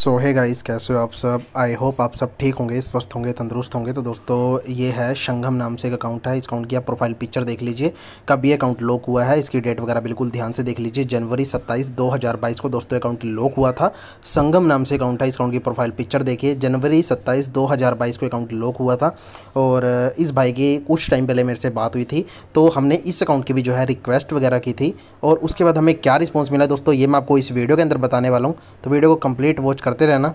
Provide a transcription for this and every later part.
सो है गाइस कैसे हो आप सब आई होप आप सब ठीक होंगे स्वस्थ होंगे तंदुरुस्त होंगे तो दोस्तों ये है शंघम नाम से एक अकाउंट है इस अकाउंट की आप प्रोफाइल पिक्चर देख लीजिए कब ये अकाउंट लॉक हुआ है इसकी डेट वगैरह बिल्कुल ध्यान से देख लीजिए जनवरी 27 2022 को दोस्तों अकाउंट लॉक हुआ था संगम नाम से अकाउंट है इस अकाउंट की प्रोफाइल पिक्चर देखिए जनवरी सत्ताईस दो को अकाउंट लॉक हुआ था और इस भाई की कुछ टाइम पहले मेरे से बात हुई थी तो हमने इस अकाउंट की भी जो है रिक्वेस्ट वगैरह की थी और उसके बाद हमें क्या रिस्पॉन्स मिला दोस्तों ये मैं आपको इस वीडियो के अंदर बताने वाला हूँ तो वीडियो को कम्प्लीट वॉच कर करते रहना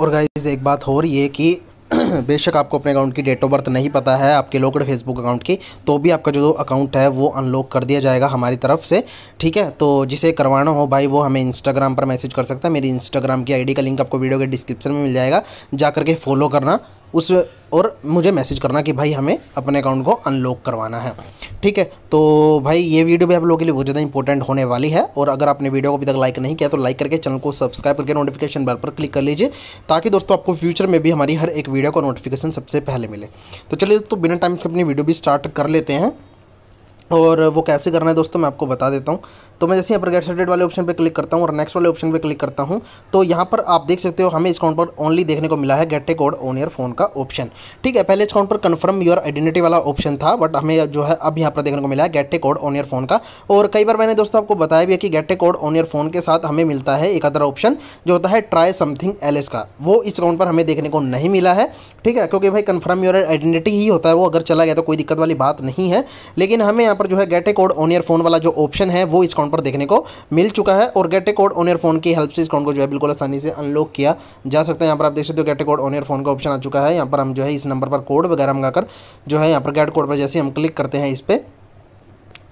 और गाइज एक बात हो रही है कि बेशक आपको अपने अकाउंट की डेट ऑफ बर्थ नहीं पता है आपके लोकड फेसबुक अकाउंट की तो भी आपका जो अकाउंट है वो अनलॉक कर दिया जाएगा हमारी तरफ से ठीक है तो जिसे करवाना हो भाई वो हमें इंस्टाग्राम पर मैसेज कर सकता है मेरी इंस्टाग्राम की आईडी का लिंक आपको वीडियो के डिस्क्रिप्शन में मिल जाएगा जा करके फॉलो करना उस और मुझे मैसेज करना कि भाई हमें अपने अकाउंट को अनलॉक करवाना है ठीक है तो भाई ये वीडियो भी आप लोगों के लिए बहुत ज़्यादा इंपॉर्टेंट होने वाली है और अगर आपने वीडियो को अभी तक लाइक नहीं किया तो लाइक करके चैनल को सब्सक्राइब करके नोटिफिकेशन बेल पर क्लिक कर लीजिए ताकि दोस्तों आपको फ्यूचर में भी हमारी हर एक वीडियो का नोटिफिकेशन सबसे पहले मिले तो चलिए दोस्तों बिना टाइम से अपनी वीडियो भी स्टार्ट कर लेते हैं और वो कैसे करना है दोस्तों मैं आपको बता देता हूँ तो मैं जैसे यहाँ पर गेट स्टार्टेड वाले ऑप्शन पर क्लिक करता हूँ और नेक्स्ट वाले ऑप्शन पर क्लिक करता हूँ तो यहाँ पर आप देख सकते हो हमें इस पर ओनली देखने को मिला है get a code on your phone का ऑप्शन ठीक है पहले इस पर कन्फर्म योर आइडेंटिटी वाला ऑप्शन था बट हमें जो है अब यहाँ पर देखने को मिला है get a code on your phone का और कई बार मैंने दोस्तों आपको बताया भी है कि get a code on your phone के साथ हमें मिलता है एक अदर ऑप्शन जो होता है ट्राई समथिंग एल का वो इस अकाउंट पर हमें देखने को नहीं मिला है ठीक है क्योंकि भाई कन्फर्म योर आइडेंटिटी ही होता है वो अगर चला गया तो कोई दिक्कत वाली बात नहीं है लेकिन हमें यहाँ पर जो है get a code on your phone वाला जो ऑप्शन है वो इस पर देखने को मिल चुका है और गेटे कोड ऑन फोन की हेल्प से इस अकाउंट को जो है बिल्कुल आसानी से अनलॉक किया जा सकता है यहाँ पर आप देख सकते हो गेटे कोड ऑन फोन का ऑप्शन आ चुका है यहाँ पर हम जो है इस नंबर पर कोड वगैरह मंगाकर जो है यहाँ पर गेट कोड पर जैसे हम क्लिक करते हैं इस पर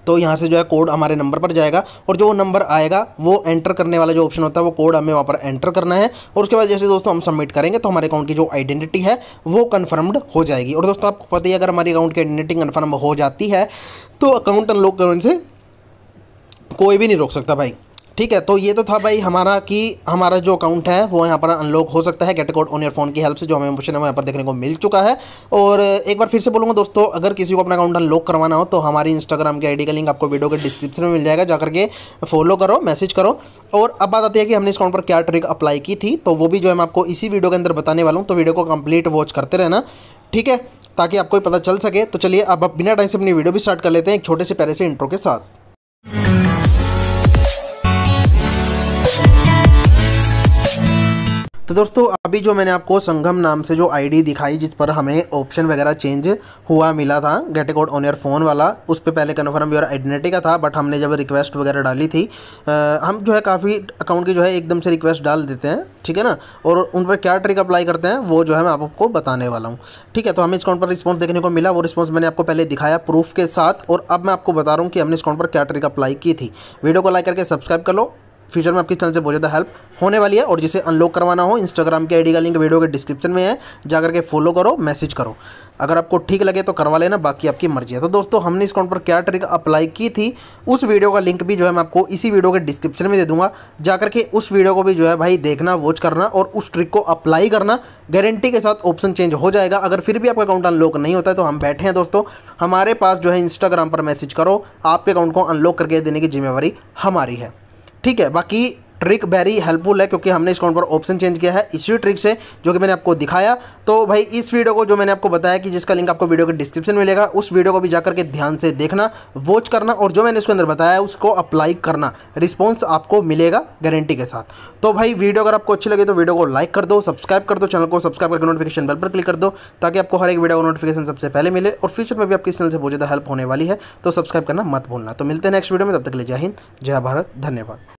तो यहाँ से जो है कोड हमारे नंबर पर जाएगा और जो नंबर आएगा वो एंटर करने वाला जो ऑप्शन होता है वो कोड हमें वहाँ पर एंटर करना है और उसके बाद जैसे दोस्तों हम सबमिट करेंगे तो हमारे अकाउंट की जो आइडेंटिटी है वो कन्फर्म्ड हो जाएगी और दोस्तों आपको पता ही अगर हमारे अकाउंट की आइडेंटिटी कन्फर्म हो जाती है तो अकाउंट अनलॉक करने से कोई भी नहीं रोक सकता भाई ठीक है तो ये तो था भाई हमारा कि हमारा जो अकाउंट है वो यहाँ पर अनलॉक हो सकता है get code on your phone की हेल्प से जो हमें ऑप्शन है यहाँ पर देखने को मिल चुका है और एक बार फिर से बोलूँगा दोस्तों अगर किसी को अपना अकाउंट अनलॉक करवाना हो तो हमारी इंस्टाग्राम की आईडी का लिंक आपको वीडियो के डिस्क्रिप्शन में मिल जाएगा जाकर के फॉलो करो मैसेज करो और अब बात आती है कि हमने इस अकाउंट पर क्या ट्रिक अप्लाई की थी तो वो भी जो है मैं आपको इसी वीडियो के अंदर बताने वाला हूँ तो वीडियो को कम्प्लीट वॉच करते रहना ठीक है ताकि आपको पता चल सके तो चलिए अब आप बिना टाइम से अपनी वीडियो भी स्टार्ट कर लेते हैं एक छोटे से पहले से इंट्रो के साथ तो दोस्तों अभी जो मैंने आपको संगम नाम से जो आईडी दिखाई जिस पर हमें ऑप्शन वगैरह चेंज हुआ मिला था get a code on your phone वाला उस पर पहले कन्फर्म योर आइडेंटिटी का था बट हमने जब रिक्वेस्ट वगैरह डाली थी आ, हम जो है काफ़ी अकाउंट की जो है एकदम से रिक्वेस्ट डाल देते हैं ठीक है ना और उन पर क्या ट्रिक अप्लाई करते हैं वो जो है मैं आपको बताने वाला हूँ ठीक है तो हमें इस अकाउंट पर रिस्पॉन्स देखने को मिला वो रिस्पॉन्स मैंने आपको पहले दिखाया प्रूफ के साथ और अब मैं आपको बता रहा हूँ कि हमने इस अकाउंट पर क्या ट्रिक अप्लाई की थी वीडियो को लाइक करके सब्सक्राइब कर लो फ्यूचर में आपकी चैनल से बहुत ज़्यादा हेल्प होने वाली है और जिसे अनलॉक करवाना हो इंस्टाग्राम के आईडी का लिंक वीडियो के डिस्क्रिप्शन में है जाकर के फॉलो करो मैसेज करो अगर आपको ठीक लगे तो करवा लेना बाकी आपकी मर्जी है तो दोस्तों हमने इस अकाउंट पर क्या ट्रिक अप्लाई की थी उस वीडियो का लिंक भी जो है मैं आपको इसी वीडियो के डिस्क्रिप्शन में दे दूंगा जाकर के उस वीडियो को भी जो है भाई देखना वॉच करना और उस ट्रिक को अप्लाई करना गारंटी के साथ ऑप्शन चेंज हो जाएगा अगर फिर भी आपका अकाउंट अनलॉक नहीं होता है तो हम बैठे हैं दोस्तों हमारे पास जो है इंस्टाग्राम पर मैसेज करो आपके अकाउंट को अनलॉक करके देने की जिम्मेवारी हमारी है ठीक है बाकी ट्रिक वेरी हेल्पफुल है क्योंकि हमने इस काउंट पर ऑप्शन चेंज किया है इसी ट्रिक से जो कि मैंने आपको दिखाया तो भाई इस वीडियो को जो मैंने आपको बताया कि जिसका लिंक आपको वीडियो के डिस्क्रिप्शन में मिलेगा उस वीडियो को भी जाकर के ध्यान से देखना वॉच करना और जो मैंने उसके अंदर बताया है उसको अप्लाई करना रिस्पॉन्स आपको मिलेगा गारंटी के साथ तो भाई वीडियो अगर आपको अच्छी लगे तो वीडियो को लाइक कर दो सब्सक्राइब कर दो चैनल को सब्सक्राइब करके नोटिफिकेशन बेल पर क्लिक कर दो ताकि आपको हर एक वीडियो का नोटिफिकेशन सबसे पहले मिले और फ्यूचर में भी आपकी चैनल से बहुत ज़्यादा हेल्प होने वाली है तो सब्सक्राइब करना मत भूलना तो मिलते हैं नेक्स्ट वीडियो में तब तक ले जय हिंद जय भारत धन्यवाद